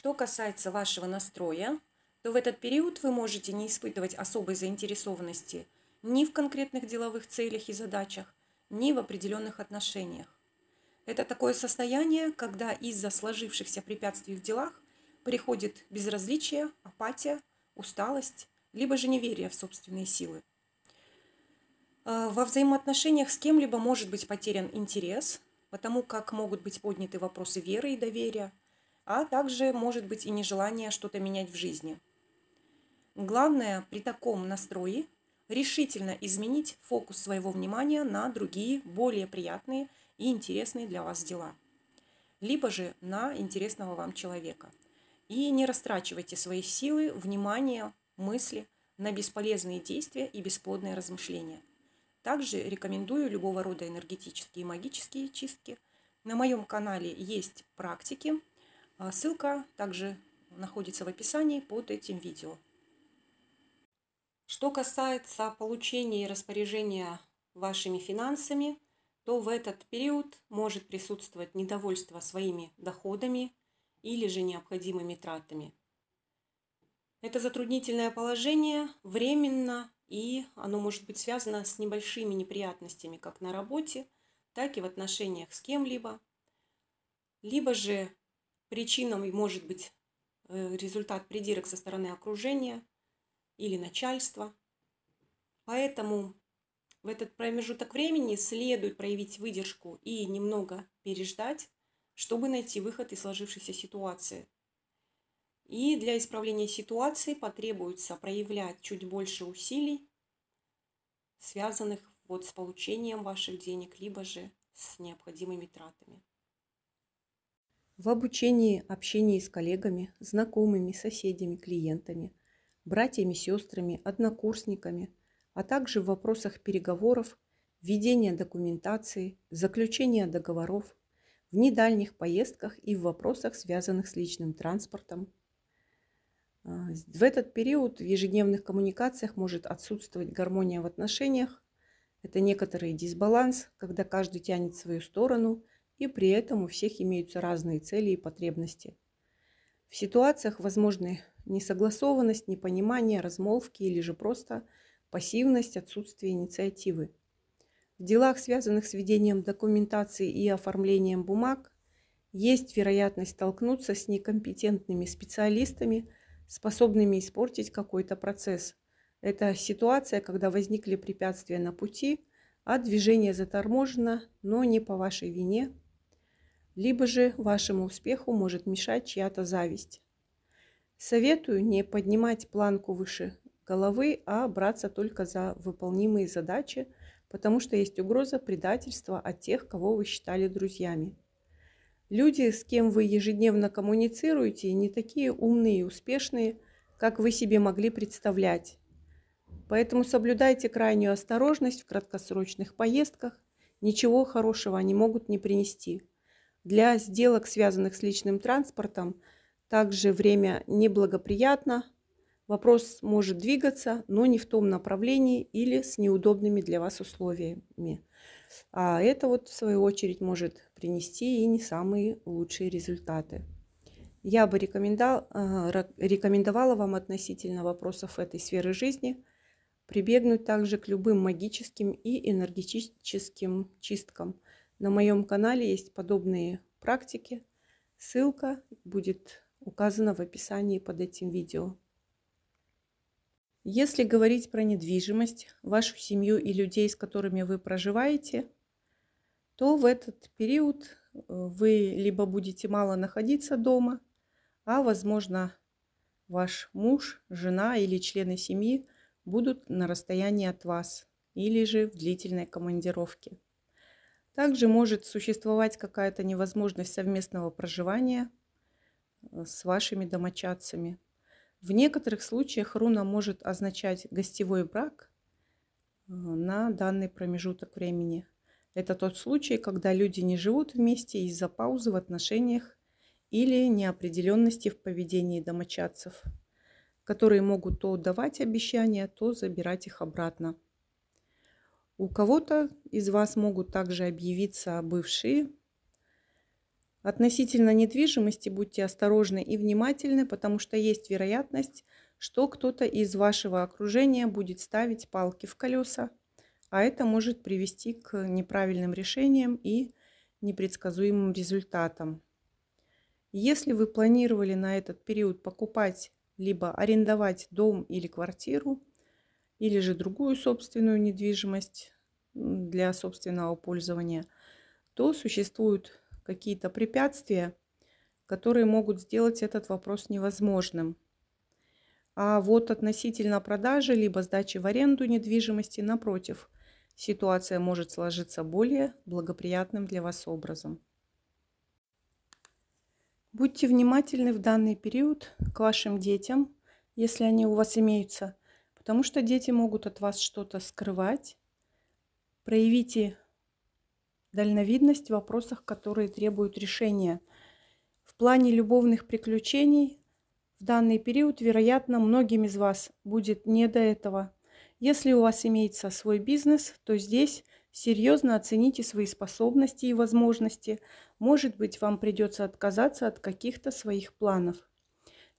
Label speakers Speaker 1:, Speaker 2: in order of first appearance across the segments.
Speaker 1: Что касается вашего настроя, то в этот период вы можете не испытывать особой заинтересованности ни в конкретных деловых целях и задачах, ни в определенных отношениях. Это такое состояние, когда из-за сложившихся препятствий в делах приходит безразличие, апатия, усталость, либо же неверие в собственные силы. Э, во взаимоотношениях с кем-либо может быть потерян интерес, потому как могут быть подняты вопросы веры и доверия, а также может быть и нежелание что-то менять в жизни. Главное при таком настрое решительно изменить фокус своего внимания на другие, более приятные и интересные для вас дела, либо же на интересного вам человека. И не растрачивайте свои силы, внимание, мысли на бесполезные действия и бесплодные размышления. Также рекомендую любого рода энергетические и магические чистки. На моем канале есть практики, а ссылка также находится в описании под этим видео. Что касается получения и распоряжения вашими финансами, то в этот период может присутствовать недовольство своими доходами или же необходимыми тратами. Это затруднительное положение временно, и оно может быть связано с небольшими неприятностями как на работе, так и в отношениях с кем-либо. Либо же Причинам может быть э, результат придирок со стороны окружения или начальства. Поэтому в этот промежуток времени следует проявить выдержку и немного переждать, чтобы найти выход из сложившейся ситуации. И для исправления ситуации потребуется проявлять чуть больше усилий, связанных вот с получением ваших денег, либо же с необходимыми тратами. В обучении, общении с коллегами, знакомыми, соседями, клиентами, братьями, сестрами, однокурсниками, а также в вопросах переговоров, ведения документации, заключения договоров, в недальних поездках и в вопросах, связанных с личным транспортом. А, в этот период в ежедневных коммуникациях может отсутствовать гармония в отношениях. Это некоторый дисбаланс, когда каждый тянет свою сторону – и при этом у всех имеются разные цели и потребности. В ситуациях возможны несогласованность, непонимание, размолвки или же просто пассивность, отсутствие инициативы. В делах, связанных с ведением документации и оформлением бумаг, есть вероятность столкнуться с некомпетентными специалистами, способными испортить какой-то процесс. Это ситуация, когда возникли препятствия на пути, а движение заторможено, но не по вашей вине, либо же вашему успеху может мешать чья-то зависть. Советую не поднимать планку выше головы, а браться только за выполнимые задачи, потому что есть угроза предательства от тех, кого вы считали друзьями. Люди, с кем вы ежедневно коммуницируете, не такие умные и успешные, как вы себе могли представлять. Поэтому соблюдайте крайнюю осторожность в краткосрочных поездках, ничего хорошего они могут не принести – для сделок, связанных с личным транспортом, также время неблагоприятно. Вопрос может двигаться, но не в том направлении или с неудобными для вас условиями. А это вот в свою очередь может принести и не самые лучшие результаты. Я бы э, рекомендовала вам относительно вопросов этой сферы жизни прибегнуть также к любым магическим и энергетическим чисткам – на моем канале есть подобные практики. Ссылка будет указана в описании под этим видео. Если говорить про недвижимость, вашу семью и людей, с которыми вы проживаете, то в этот период э, вы либо будете мало находиться дома, а, возможно, ваш муж, жена или члены семьи будут на расстоянии от вас или же в длительной командировке. Также может существовать какая-то невозможность совместного проживания э, с вашими домочадцами. В некоторых случаях руна может означать гостевой брак э, на данный промежуток времени. Это тот случай, когда люди не живут вместе из-за паузы в отношениях или неопределенности в поведении домочадцев, которые могут то давать обещания, то забирать их обратно. У кого-то из вас могут также объявиться бывшие. Относительно недвижимости будьте осторожны и внимательны, потому что есть вероятность, что кто-то из вашего окружения будет ставить палки в колеса, а это может привести к неправильным решениям и непредсказуемым результатам. Если вы планировали на этот период покупать либо арендовать дом или квартиру, или же другую собственную недвижимость для собственного пользования, то существуют какие-то препятствия, которые могут сделать этот вопрос невозможным. А вот относительно продажи либо сдачи в аренду недвижимости, напротив, ситуация может сложиться более благоприятным для вас образом. Будьте внимательны в данный период к вашим детям, если они у вас имеются – потому что дети могут от вас что-то скрывать. Проявите дальновидность в вопросах, которые требуют решения. В плане любовных приключений в данный период, вероятно, многим из вас будет не до этого. Если у вас имеется свой бизнес, то здесь серьезно оцените свои способности и возможности. Может быть, вам придется отказаться от каких-то своих планов.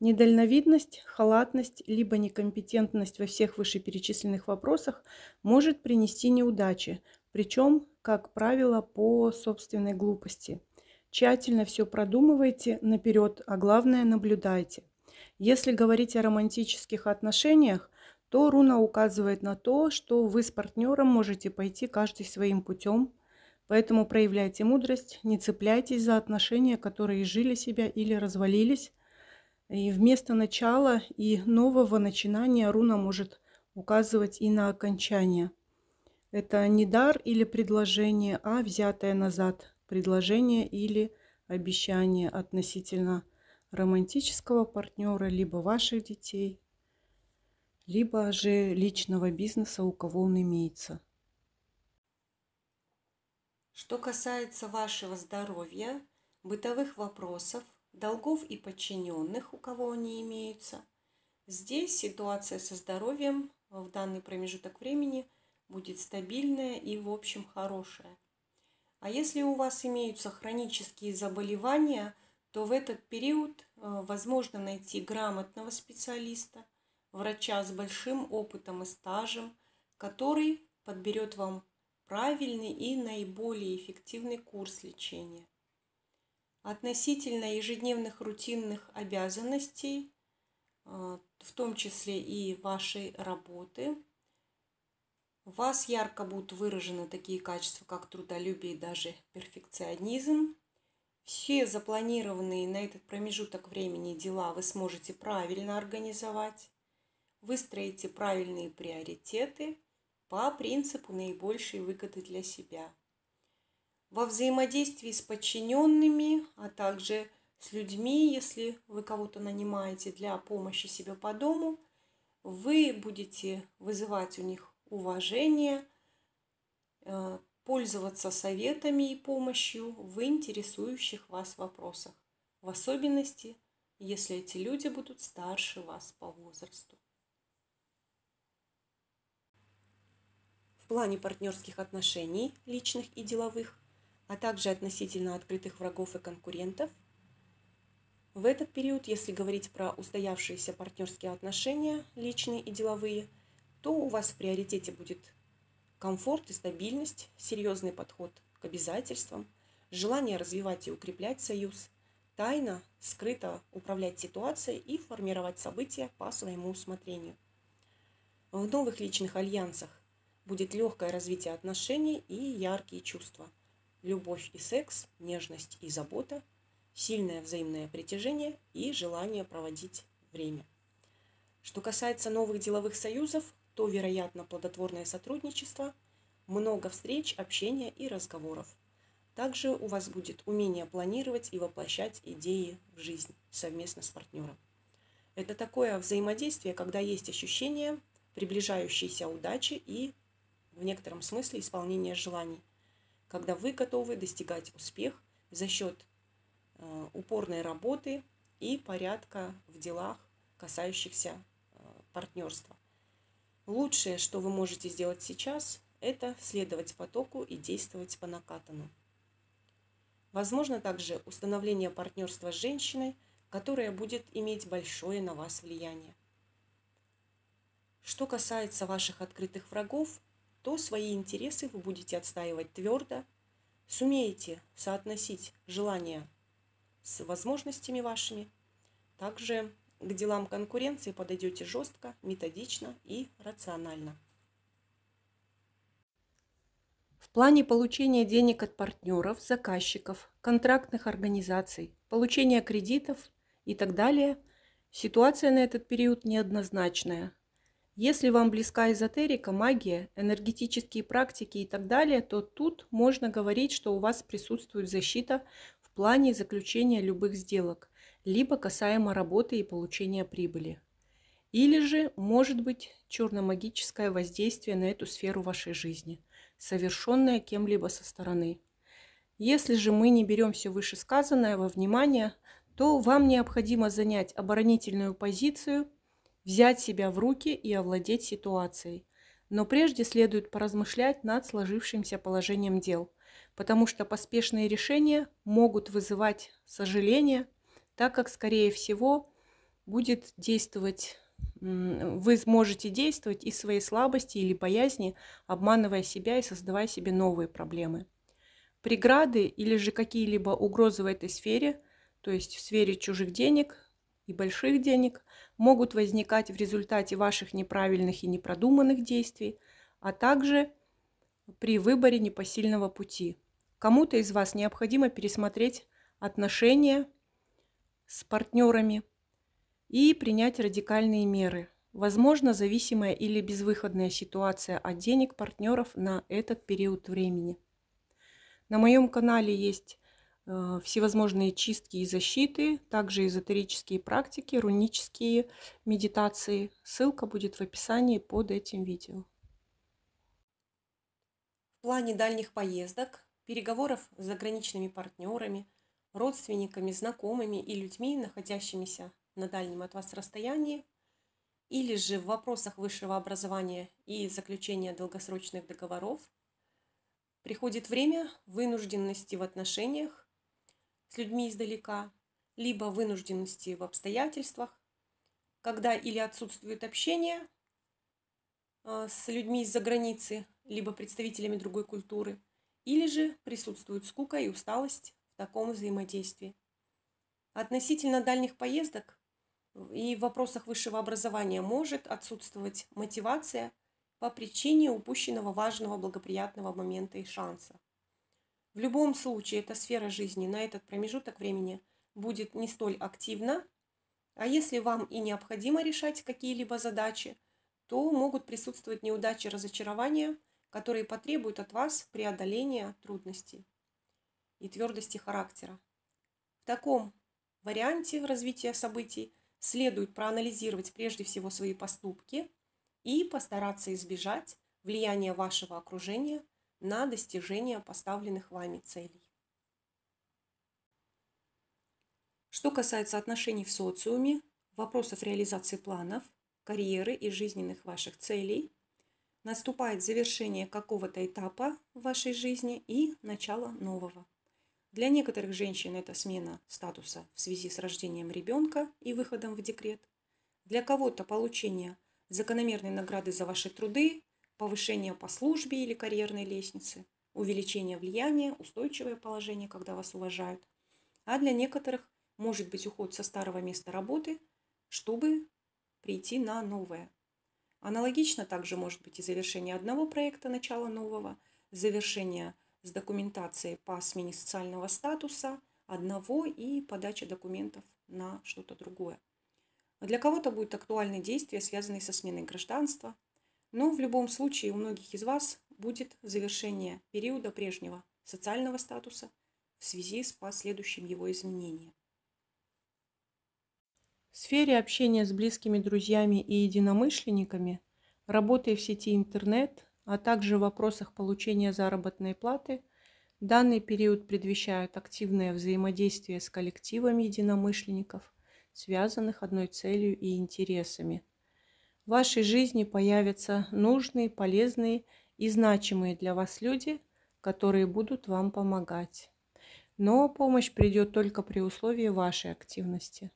Speaker 1: Недальновидность, халатность, либо некомпетентность во всех вышеперечисленных вопросах может принести неудачи, причем, как правило, по собственной глупости. Тщательно все продумывайте наперед, а главное наблюдайте. Если говорить о романтических отношениях, то руна указывает на то, что вы с партнером можете пойти каждый своим путем, поэтому проявляйте мудрость, не цепляйтесь за отношения, которые жили себя или развалились, и вместо начала и нового начинания руна может указывать и на окончание. Это не дар или предложение, а взятое назад предложение или обещание относительно романтического партнера, либо ваших детей, либо же личного бизнеса, у кого он имеется. Что касается вашего здоровья, бытовых вопросов – долгов и подчиненных, у кого они имеются. Здесь ситуация со здоровьем в данный промежуток времени будет стабильная и, в общем, хорошая. А если у вас имеются хронические заболевания, то в этот период э, возможно найти грамотного специалиста, врача с большим опытом и стажем, который подберет вам правильный и наиболее эффективный курс лечения относительно ежедневных рутинных обязанностей, э, в том числе и вашей работы. У вас ярко будут выражены такие качества, как трудолюбие и даже перфекционизм. Все запланированные на этот промежуток времени дела вы сможете правильно организовать. Выстроите правильные приоритеты по принципу наибольшей выгоды для себя во взаимодействии с подчиненными, а также с людьми, если вы кого-то нанимаете для помощи себе по дому, вы будете вызывать у них уважение, э, пользоваться советами и помощью в интересующих вас вопросах, в особенности, если эти люди будут старше вас по возрасту. В плане партнерских отношений, личных и деловых, а также относительно открытых врагов и конкурентов. В этот период, если говорить про устоявшиеся партнерские отношения, личные и деловые, то у вас в приоритете будет комфорт и стабильность, серьезный подход к обязательствам, желание развивать и укреплять союз, тайно, скрыто управлять ситуацией и формировать события по своему усмотрению. В новых личных альянсах будет легкое развитие отношений и яркие чувства – любовь и секс, нежность и забота, сильное взаимное притяжение и желание проводить время. Что касается новых деловых союзов, то, вероятно, плодотворное сотрудничество, много встреч, общения и разговоров. Также у вас будет умение планировать и воплощать идеи в жизнь совместно с партнером. Это такое взаимодействие, когда есть ощущение приближающейся удачи и в некотором смысле исполнения желаний когда вы готовы достигать успех за счет э, упорной работы и порядка в делах, касающихся э, партнерства. Лучшее, что вы можете сделать сейчас, это следовать потоку и действовать по накатану. Возможно также установление партнерства с женщиной, которая будет иметь большое на вас влияние. Что касается ваших открытых врагов, то свои интересы вы будете отстаивать твердо, сумеете соотносить желания с возможностями вашими, также к делам конкуренции подойдете жестко, методично и рационально. В плане получения денег от партнеров, заказчиков, контрактных организаций, получения кредитов и так далее, ситуация на этот период неоднозначная, если вам близка эзотерика, магия, энергетические практики и так далее, то тут можно говорить, что у вас присутствует защита в плане заключения любых сделок, либо касаемо работы и получения прибыли. Или же может быть черномагическое воздействие на эту сферу вашей жизни, совершенное кем-либо со стороны. Если же мы не берем все вышесказанное во внимание, то вам необходимо занять оборонительную позицию – взять себя в руки и овладеть ситуацией. Но прежде следует поразмышлять над сложившимся положением дел, потому что поспешные решения могут вызывать сожаление, так как, скорее всего, будет действовать вы сможете действовать из своей слабости или боязни, обманывая себя и создавая себе новые проблемы. Преграды или же какие-либо угрозы в этой сфере, то есть в сфере чужих денег, и больших денег могут возникать в результате ваших неправильных и непродуманных действий, а также при выборе непосильного пути. Кому-то из вас необходимо пересмотреть отношения с партнерами и принять радикальные меры. Возможно, зависимая или безвыходная ситуация от денег партнеров на этот период времени. На моем канале есть Э, всевозможные чистки и защиты, также эзотерические практики, рунические медитации. Ссылка будет в описании под этим видео. В плане дальних поездок, переговоров с заграничными партнерами, родственниками, знакомыми и людьми, находящимися на дальнем от вас расстоянии, или же в вопросах высшего образования и заключения долгосрочных договоров, приходит время вынужденности в отношениях с людьми издалека, либо вынужденности в обстоятельствах, когда или отсутствует общение а, с людьми из-за границы, либо представителями другой культуры, или же присутствует скука и усталость в таком взаимодействии. Относительно дальних поездок и в вопросах высшего образования может отсутствовать мотивация по причине упущенного важного благоприятного момента и шанса. В любом случае, эта сфера жизни на этот промежуток времени будет не столь активна, а если вам и необходимо решать какие-либо задачи, то могут присутствовать неудачи разочарования, которые потребуют от вас преодоления трудностей и твердости характера. В таком варианте развития событий следует проанализировать прежде всего свои поступки и постараться избежать влияния вашего окружения – на достижение поставленных вами целей. Что касается отношений в социуме, вопросов реализации планов, карьеры и жизненных ваших целей, наступает завершение какого-то этапа в вашей жизни и начало нового. Для некоторых женщин это смена статуса в связи с рождением ребенка и выходом в декрет. Для кого-то получение закономерной награды за ваши труды повышение по службе или карьерной лестнице, увеличение влияния, устойчивое положение, когда вас уважают. А для некоторых может быть уход со старого места работы, чтобы прийти на новое. Аналогично также может быть и завершение одного проекта, начало нового, завершение с документацией по смене социального статуса одного и подача документов на что-то другое. Для кого-то будут актуальны действия, связанные со сменой гражданства – но в любом случае у многих из вас будет завершение периода прежнего социального статуса в связи с последующим его изменением. В сфере общения с близкими друзьями и единомышленниками, работы в сети интернет, а также в вопросах получения заработной платы, данный период предвещает активное взаимодействие с коллективом единомышленников, связанных одной целью и интересами – в вашей жизни появятся нужные, полезные и значимые для вас люди, которые будут вам помогать. Но помощь придет только при условии вашей активности.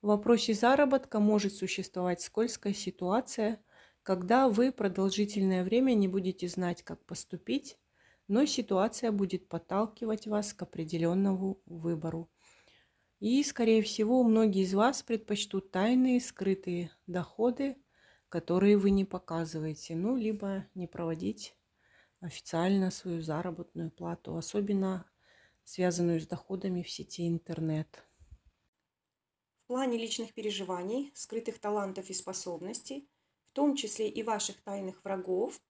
Speaker 1: В вопросе заработка может существовать скользкая ситуация, когда вы продолжительное время не будете знать, как поступить, но ситуация будет подталкивать вас к определенному выбору. И, скорее всего, многие из вас предпочтут тайные, скрытые доходы которые вы не показываете, ну, либо не проводить официально свою заработную плату, особенно связанную с доходами в сети интернет. В плане личных переживаний, скрытых талантов и способностей, в том числе и ваших тайных врагов,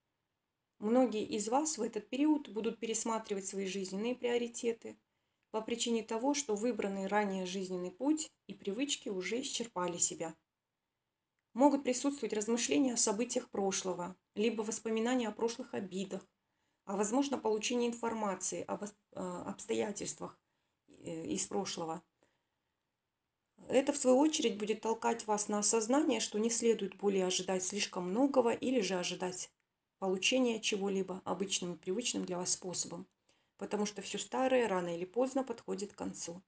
Speaker 1: многие из вас в этот период будут пересматривать свои жизненные приоритеты по причине того, что выбранный ранее жизненный путь и привычки уже исчерпали себя – Могут присутствовать размышления о событиях прошлого, либо воспоминания о прошлых обидах, а возможно получение информации об а, обстоятельствах э, из прошлого. Это, в свою очередь, будет толкать вас на осознание, что не следует более ожидать слишком многого или же ожидать получения чего-либо обычным и привычным для вас способом, потому что все старое рано или поздно подходит к концу.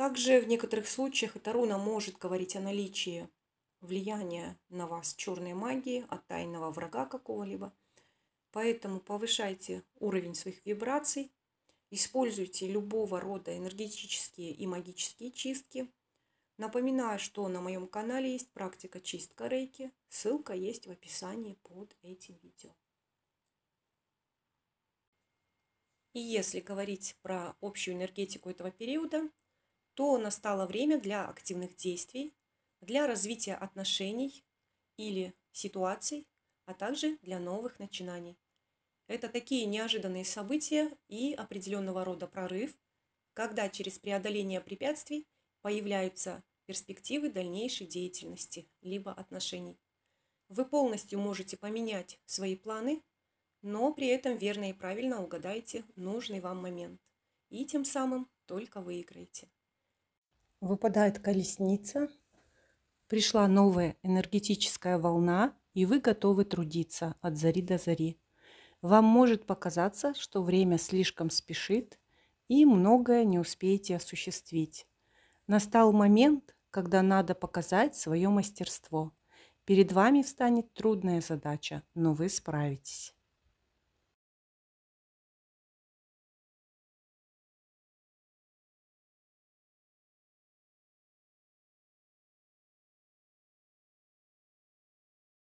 Speaker 1: Также в некоторых случаях эта руна может говорить о наличии влияния на вас черной магии, от тайного врага какого-либо. Поэтому повышайте уровень своих вибраций, используйте любого рода энергетические и магические чистки. Напоминаю, что на моем канале есть практика чистка рейки. Ссылка есть в описании под этим видео. И если говорить про общую энергетику этого периода, то настало время для активных действий, для развития отношений или ситуаций, а также для новых начинаний. Это такие неожиданные события и определенного рода прорыв, когда через преодоление препятствий появляются перспективы дальнейшей деятельности либо отношений. Вы полностью можете поменять свои планы, но при этом верно и правильно угадайте нужный вам момент и тем самым только выиграете выпадает колесница, пришла новая энергетическая волна, и вы готовы трудиться от зари до зари. Вам может показаться, что время слишком спешит, и многое не успеете осуществить. Настал момент, когда надо показать свое мастерство. Перед вами встанет трудная задача, но вы справитесь.